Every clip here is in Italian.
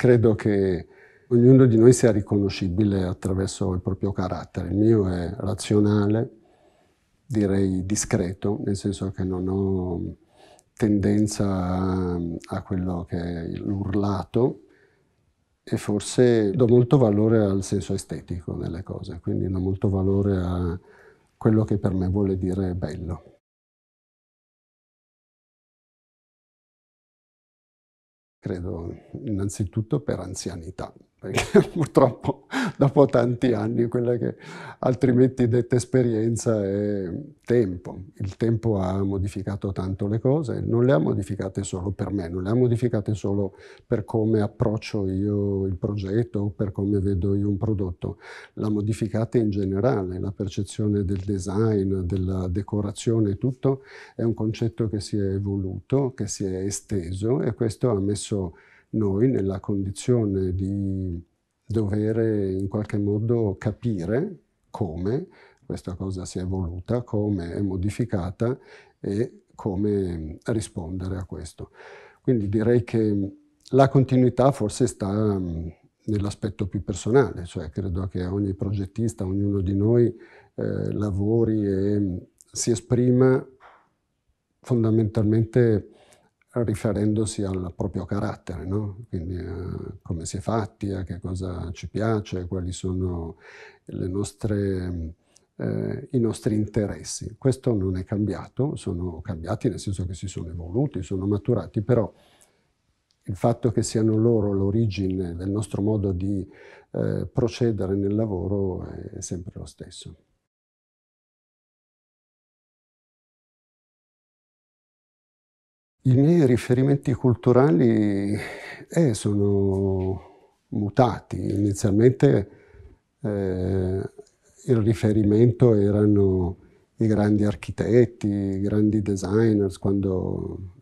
Credo che ognuno di noi sia riconoscibile attraverso il proprio carattere. Il mio è razionale, direi discreto, nel senso che non ho tendenza a, quello che è l'urlato e forse do molto valore al senso estetico delle cose, quindi do molto valore a quello che per me vuole dire bello. credo innanzitutto per anzianità perché purtroppo dopo tanti anni quella che altrimenti detta esperienza è tempo. Il tempo ha modificato tanto le cose, non le ha modificate solo per me, non le ha modificate solo per come approccio io il progetto o per come vedo io un prodotto, l'ha modificate in generale, la percezione del design, della decorazione, tutto è un concetto che si è evoluto, che si è esteso e questo ha messo noi nella condizione di dover in qualche modo capire come questa cosa si è evoluta, come è modificata e come rispondere a questo. Quindi direi che la continuità forse sta mm, nell'aspetto più personale, cioè credo che ogni progettista, ognuno di noi eh, lavori e si esprima fondamentalmente riferendosi al proprio carattere, no? quindi a eh, come si è fatti, a che cosa ci piace, quali sono nostre, eh, i nostri interessi. Questo non è cambiato, sono cambiati nel senso che si sono evoluti, sono maturati, però il fatto che siano loro l'origine del nostro modo di eh, procedere nel lavoro è sempre lo stesso. I miei riferimenti culturali eh, sono mutati. Inizialmente eh, il riferimento erano i grandi architetti, i grandi designers, quando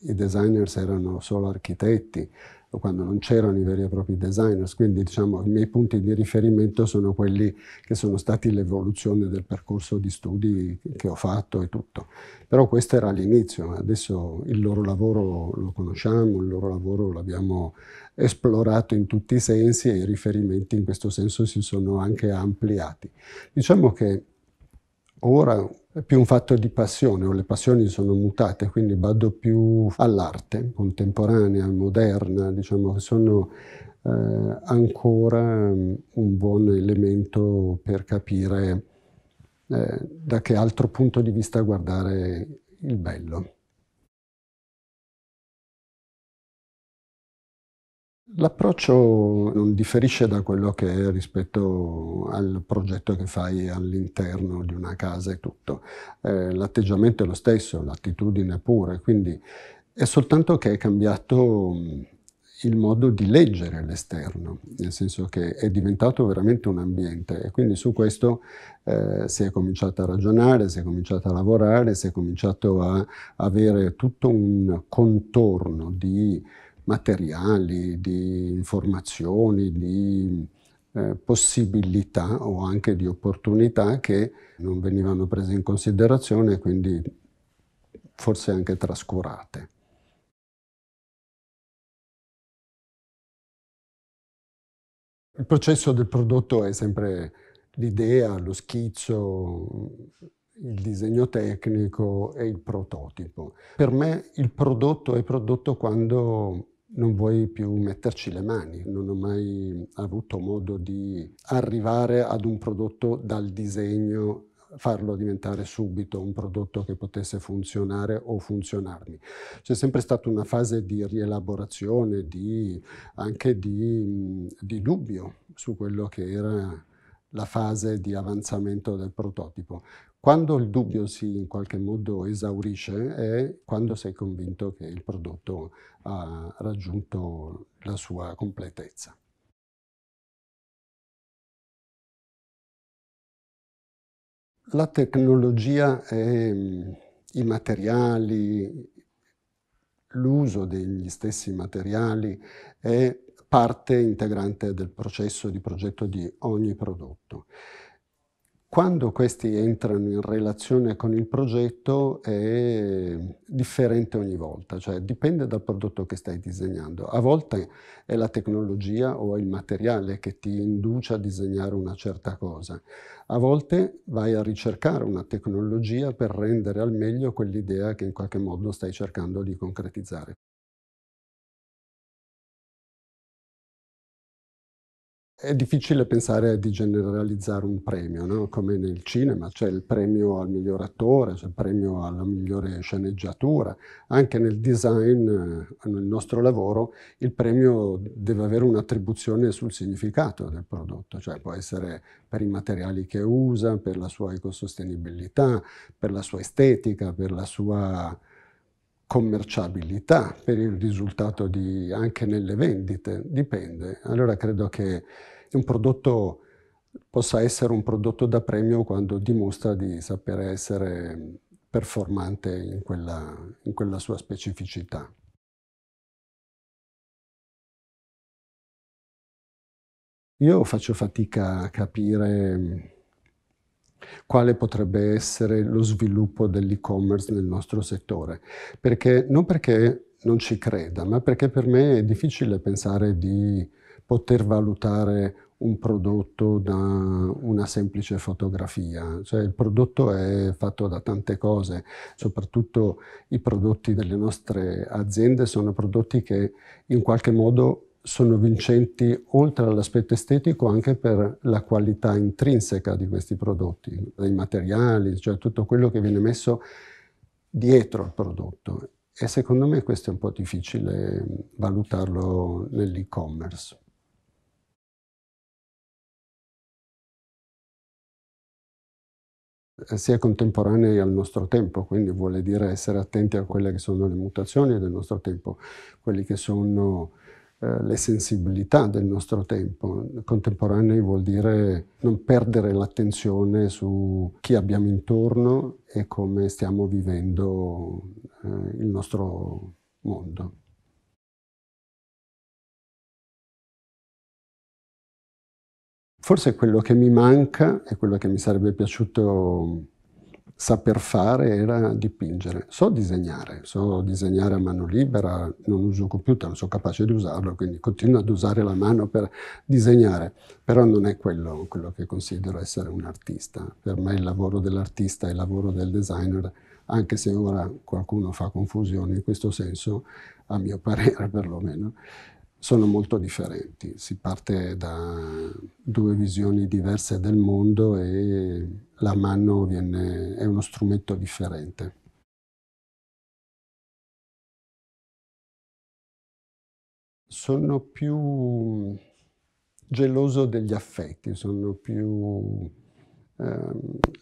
i designers erano solo architetti quando non c'erano i veri e propri designers, quindi diciamo, i miei punti di riferimento sono quelli che sono stati l'evoluzione del percorso di studi che ho fatto e tutto. Però questo era l'inizio, adesso il loro lavoro lo conosciamo, il loro lavoro l'abbiamo esplorato in tutti i sensi e i riferimenti in questo senso si sono anche ampliati. Diciamo che ora è più un fatto di passione, o le passioni sono mutate, quindi vado più all'arte contemporanea, moderna, diciamo che sono eh, ancora mm, un buon elemento per capire eh, da che altro punto di vista guardare il bello. L'approccio non differisce da quello che è rispetto al progetto che fai all'interno di una casa e tutto. Eh, l'atteggiamento è lo stesso, l'attitudine pure, quindi è soltanto che è cambiato mm, il modo di leggere l'esterno, nel senso che è diventato veramente un ambiente e quindi su questo eh, si è cominciato a ragionare, si è cominciato a lavorare, si è cominciato a avere tutto un contorno di materiali, di informazioni, di eh, possibilità o anche di opportunità che non venivano prese in considerazione e quindi forse anche trascurate. Il processo del prodotto è sempre l'idea, lo schizzo, il disegno tecnico e il prototipo. Per me il prodotto è prodotto quando non vuoi più metterci le mani, non ho mai avuto modo di arrivare ad un prodotto dal disegno farlo diventare subito un prodotto che potesse funzionare o funzionarmi. C'è sempre stata una fase di rielaborazione, di, anche di, di dubbio su quello che era la fase di avanzamento del prototipo. Quando il dubbio si in qualche modo esaurisce è quando sei convinto che il prodotto ha raggiunto la sua completezza. La tecnologia e mm, i materiali, l'uso degli stessi materiali è parte integrante del processo di progetto di ogni prodotto. Quando questi entrano in relazione con il progetto è differente ogni volta, cioè dipende dal prodotto che stai disegnando. A volte è la tecnologia o il materiale che ti induce a disegnare una certa cosa, a volte vai a ricercare una tecnologia per rendere al meglio quell'idea che in qualche modo stai cercando di concretizzare. È difficile pensare di generalizzare un premio, no? come nel cinema, c'è il premio al miglior attore, c'è il premio alla migliore sceneggiatura, anche nel design, eh, nel nostro lavoro, il premio deve avere un'attribuzione sul significato del prodotto, cioè può essere per i materiali che usa, per la sua ecosostenibilità, per la sua estetica, per la sua commerciabilità, per il risultato di, anche nelle vendite, dipende. Allora credo che un prodotto possa essere un prodotto da premio quando dimostra di sapere essere performante in quella, in quella sua specificità. Io faccio fatica a capire quale potrebbe essere lo sviluppo dell'e-commerce nel nostro settore. Perché, non perché non ci creda, ma perché per me è difficile pensare di poter valutare un prodotto da una semplice fotografia, cioè il prodotto è fatto da tante cose, soprattutto i prodotti delle nostre aziende sono prodotti che in qualche modo sono vincenti oltre all'aspetto estetico anche per la qualità intrinseca di questi prodotti, dei materiali, cioè tutto quello che viene messo dietro al prodotto. E secondo me questo è un po' difficile valutarlo nell'e-commerce. si è contemporanei al nostro tempo, quindi vuole dire essere attenti a quelle che sono le mutazioni del nostro tempo, quelli che sono eh, le sensibilità del nostro tempo. Contemporanei vuol dire non perdere l'attenzione su chi abbiamo intorno e come stiamo vivendo eh, il nostro mondo. Forse quello che mi manca e quello che mi sarebbe piaciuto saper fare era dipingere. So disegnare, so disegnare a mano libera, non uso computer, non sono capace di usarlo, quindi continuo ad usare la mano per disegnare, però non è quello, quello che considero essere un artista. Per me il lavoro dell'artista è il lavoro del designer, anche se ora qualcuno fa confusione in questo senso, a mio parere perlomeno, sono molto differenti. Si parte da due visioni diverse del mondo e la mano viene, è uno strumento differente. Sono più geloso degli affetti, sono più eh,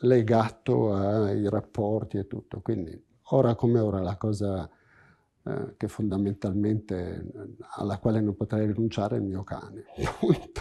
legato ai rapporti e tutto. Quindi ora come ora la cosa eh, che fondamentalmente eh, alla quale non potrei rinunciare è il mio cane.